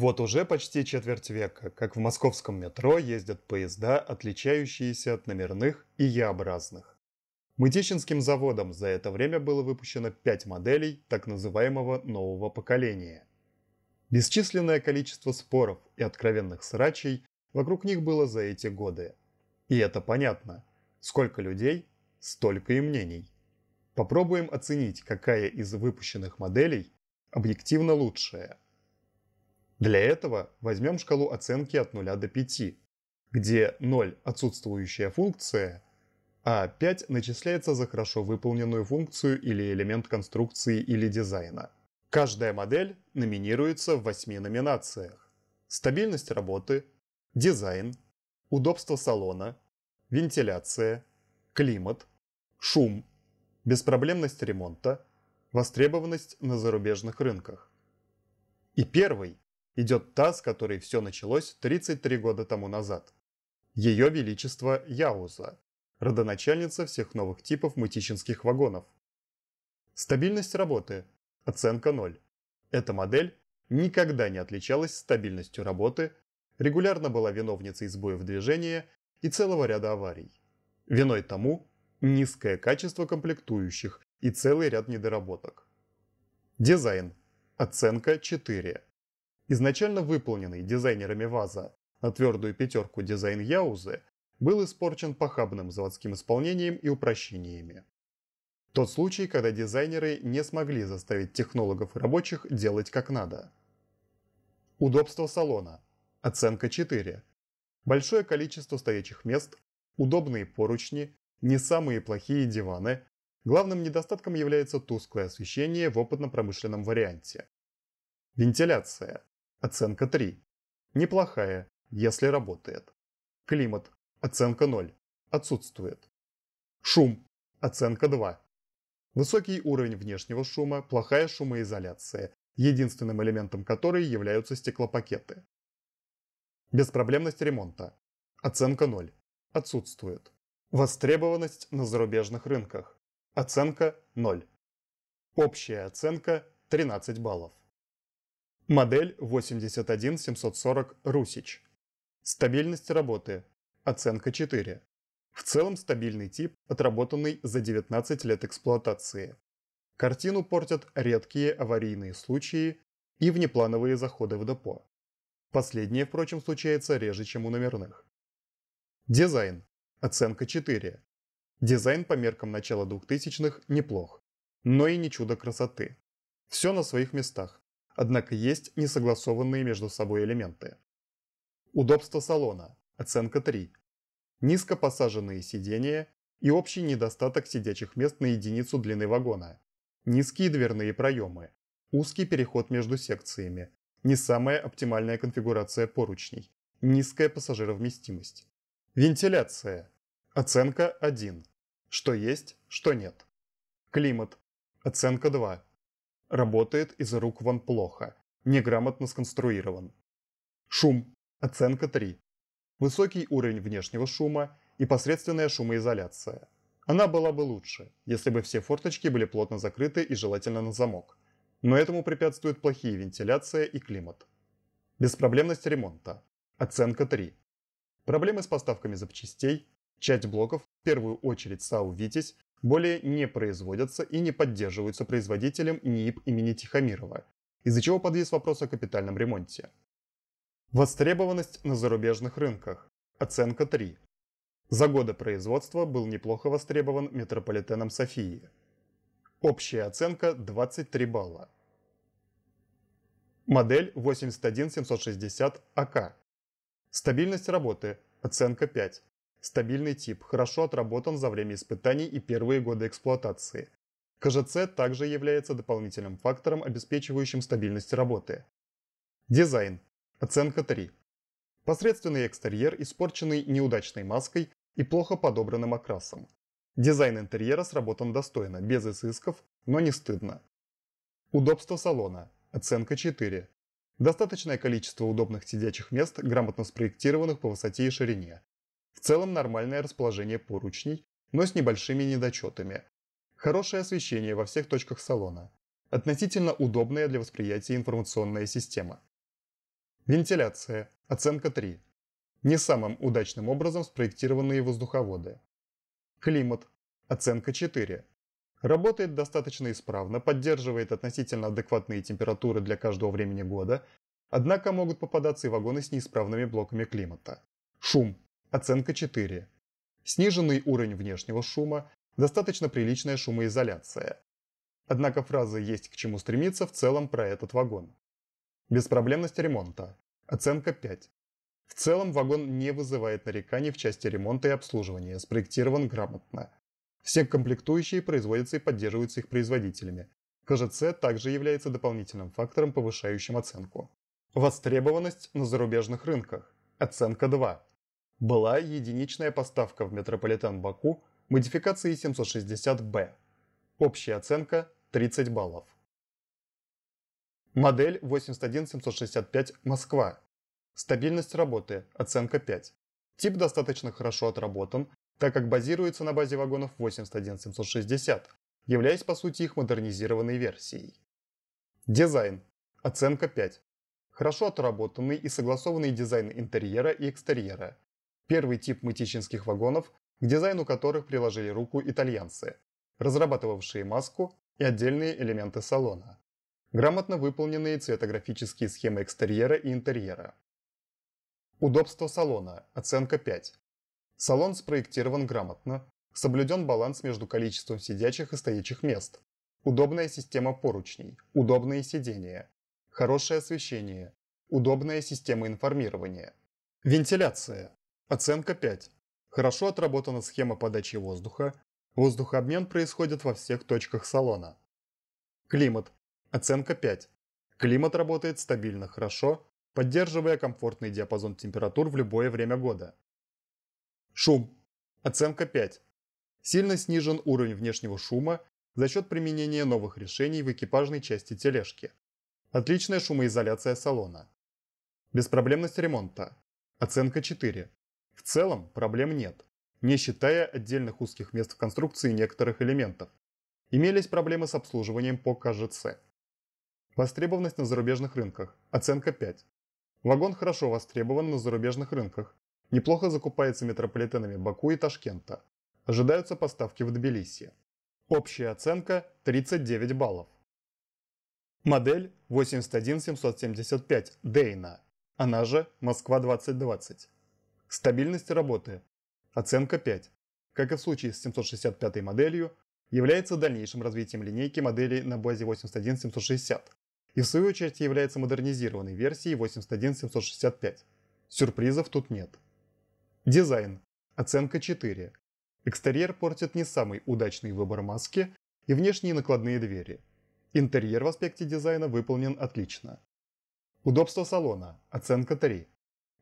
Вот уже почти четверть века, как в московском метро ездят поезда, отличающиеся от номерных и Е-образных. Мытищинским заводом за это время было выпущено 5 моделей так называемого нового поколения. Бесчисленное количество споров и откровенных срачей вокруг них было за эти годы. И это понятно. Сколько людей, столько и мнений. Попробуем оценить, какая из выпущенных моделей объективно лучшая – для этого возьмем шкалу оценки от 0 до 5, где 0 – отсутствующая функция, а 5 начисляется за хорошо выполненную функцию или элемент конструкции или дизайна. Каждая модель номинируется в 8 номинациях. Стабильность работы, дизайн, удобство салона, вентиляция, климат, шум, беспроблемность ремонта, востребованность на зарубежных рынках. И первый, идет та, с которой все началось 33 года тому назад. Ее Величество Яуза, родоначальница всех новых типов мытищинских вагонов. Стабильность работы. Оценка 0. Эта модель никогда не отличалась стабильностью работы, регулярно была виновницей сбоев движения и целого ряда аварий. Виной тому низкое качество комплектующих и целый ряд недоработок. Дизайн. Оценка 4. Изначально выполненный дизайнерами ВАЗа на твердую пятерку дизайн Яузы был испорчен похабным заводским исполнением и упрощениями. Тот случай, когда дизайнеры не смогли заставить технологов и рабочих делать как надо. Удобство салона. Оценка 4. Большое количество стоячих мест, удобные поручни, не самые плохие диваны. Главным недостатком является тусклое освещение в опытно-промышленном варианте. Вентиляция. Оценка 3. Неплохая, если работает. Климат. Оценка 0. Отсутствует. Шум. Оценка 2. Высокий уровень внешнего шума, плохая шумоизоляция, единственным элементом которой являются стеклопакеты. Беспроблемность ремонта. Оценка 0. Отсутствует. Востребованность на зарубежных рынках. Оценка 0. Общая оценка 13 баллов. Модель 81740 Русич. Стабильность работы. Оценка 4. В целом стабильный тип, отработанный за 19 лет эксплуатации. Картину портят редкие аварийные случаи и внеплановые заходы в депо. Последнее, впрочем, случается реже, чем у номерных. Дизайн. Оценка 4. Дизайн по меркам начала 2000-х неплох, но и не чудо красоты. Все на своих местах однако есть несогласованные между собой элементы. Удобство салона. Оценка 3. Низко посаженные сидения и общий недостаток сидячих мест на единицу длины вагона. Низкие дверные проемы. Узкий переход между секциями. Не самая оптимальная конфигурация поручней. Низкая пассажировместимость. Вентиляция. Оценка 1. Что есть, что нет. Климат. Оценка 2 работает из рук вон плохо, неграмотно сконструирован. Шум. Оценка 3. Высокий уровень внешнего шума и посредственная шумоизоляция. Она была бы лучше, если бы все форточки были плотно закрыты и желательно на замок. Но этому препятствуют плохие вентиляция и климат. Беспроблемность ремонта. Оценка 3. Проблемы с поставками запчастей. Часть блоков, в первую очередь САУ «Витязь», более не производятся и не поддерживаются производителем НИИП имени Тихомирова, из-за чего подвис вопрос о капитальном ремонте. Востребованность на зарубежных рынках. Оценка 3. За годы производства был неплохо востребован метрополитеном Софии. Общая оценка 23 балла. Модель 81760 АК. Стабильность работы. Оценка 5. Стабильный тип, хорошо отработан за время испытаний и первые годы эксплуатации. КЖЦ также является дополнительным фактором, обеспечивающим стабильность работы. Дизайн. Оценка 3. Посредственный экстерьер, испорченный неудачной маской и плохо подобранным окрасом. Дизайн интерьера сработан достойно, без изысков, но не стыдно. Удобство салона. Оценка 4. Достаточное количество удобных сидячих мест, грамотно спроектированных по высоте и ширине. В целом нормальное расположение поручней, но с небольшими недочетами. Хорошее освещение во всех точках салона. Относительно удобная для восприятия информационная система. Вентиляция. Оценка 3. Не самым удачным образом спроектированные воздуховоды. Климат. Оценка 4. Работает достаточно исправно, поддерживает относительно адекватные температуры для каждого времени года, однако могут попадаться и вагоны с неисправными блоками климата. Шум. Оценка 4. Сниженный уровень внешнего шума, достаточно приличная шумоизоляция. Однако фраза «есть к чему стремиться» в целом про этот вагон. Беспроблемность ремонта. Оценка 5. В целом вагон не вызывает нареканий в части ремонта и обслуживания, спроектирован грамотно. Все комплектующие производятся и поддерживаются их производителями. КЖЦ также является дополнительным фактором, повышающим оценку. Востребованность на зарубежных рынках. Оценка 2 была единичная поставка в метрополитен Баку модификации 760B. Общая оценка 30 баллов. Модель 81765 Москва. Стабильность работы, оценка 5. Тип достаточно хорошо отработан, так как базируется на базе вагонов 81760, являясь по сути их модернизированной версией. Дизайн. Оценка 5. Хорошо отработанный и согласованный дизайн интерьера и экстерьера, первый тип мытищинских вагонов, к дизайну которых приложили руку итальянцы, разрабатывавшие маску и отдельные элементы салона. Грамотно выполненные цветографические схемы экстерьера и интерьера. Удобство салона. Оценка 5. Салон спроектирован грамотно, соблюден баланс между количеством сидячих и стоячих мест, удобная система поручней, удобные сидения, хорошее освещение, удобная система информирования. Вентиляция. Оценка 5. Хорошо отработана схема подачи воздуха. Воздухообмен происходит во всех точках салона. Климат. Оценка 5. Климат работает стабильно хорошо, поддерживая комфортный диапазон температур в любое время года. Шум. Оценка 5. Сильно снижен уровень внешнего шума за счет применения новых решений в экипажной части тележки. Отличная шумоизоляция салона. Беспроблемность ремонта. Оценка 4. В целом проблем нет, не считая отдельных узких мест в конструкции некоторых элементов. Имелись проблемы с обслуживанием по КЖЦ. Востребованность на зарубежных рынках. Оценка 5. Вагон хорошо востребован на зарубежных рынках. Неплохо закупается метрополитенами Баку и Ташкента. Ожидаются поставки в Тбилиси. Общая оценка 39 баллов. Модель 81775 Дейна, она же Москва 2020. Стабильность работы. Оценка 5. Как и в случае с 765 моделью, является дальнейшим развитием линейки моделей на базе 81760 и в свою очередь является модернизированной версией 81765. Сюрпризов тут нет. Дизайн. Оценка 4. Экстерьер портит не самый удачный выбор маски и внешние накладные двери. Интерьер в аспекте дизайна выполнен отлично. Удобство салона. Оценка 3.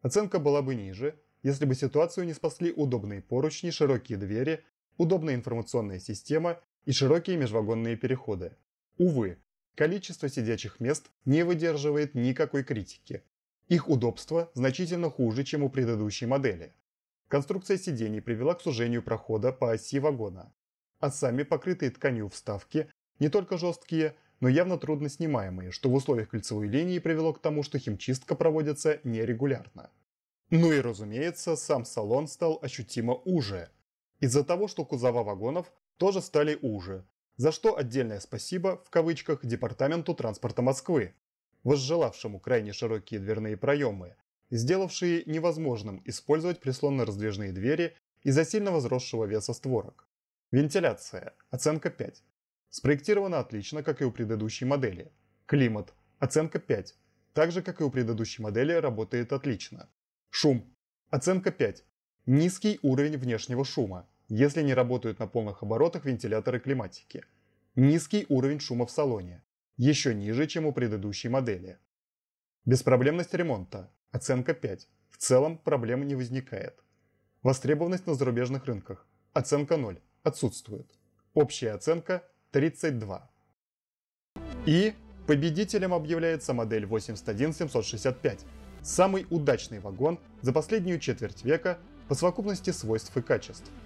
Оценка была бы ниже, если бы ситуацию не спасли удобные поручни, широкие двери, удобная информационная система и широкие межвагонные переходы. Увы, количество сидячих мест не выдерживает никакой критики. Их удобство значительно хуже, чем у предыдущей модели. Конструкция сидений привела к сужению прохода по оси вагона. А сами покрытые тканью вставки не только жесткие, но явно трудно снимаемые, что в условиях кольцевой линии привело к тому, что химчистка проводится нерегулярно. Ну и разумеется, сам салон стал ощутимо уже. Из-за того, что кузова вагонов тоже стали уже, за что отдельное спасибо, в кавычках, Департаменту транспорта Москвы, возжелавшему крайне широкие дверные проемы, сделавшие невозможным использовать прислонно-раздвижные двери из-за сильно возросшего веса створок. Вентиляция. Оценка 5. Спроектирована отлично, как и у предыдущей модели. Климат. Оценка 5. Так же, как и у предыдущей модели, работает отлично. Шум. Оценка 5. Низкий уровень внешнего шума, если не работают на полных оборотах вентиляторы климатики. Низкий уровень шума в салоне, еще ниже, чем у предыдущей модели. Беспроблемность ремонта. Оценка 5. В целом проблемы не возникает. Востребованность на зарубежных рынках. Оценка 0. Отсутствует. Общая оценка 32. И победителем объявляется модель 81765 самый удачный вагон за последнюю четверть века по совокупности свойств и качеств –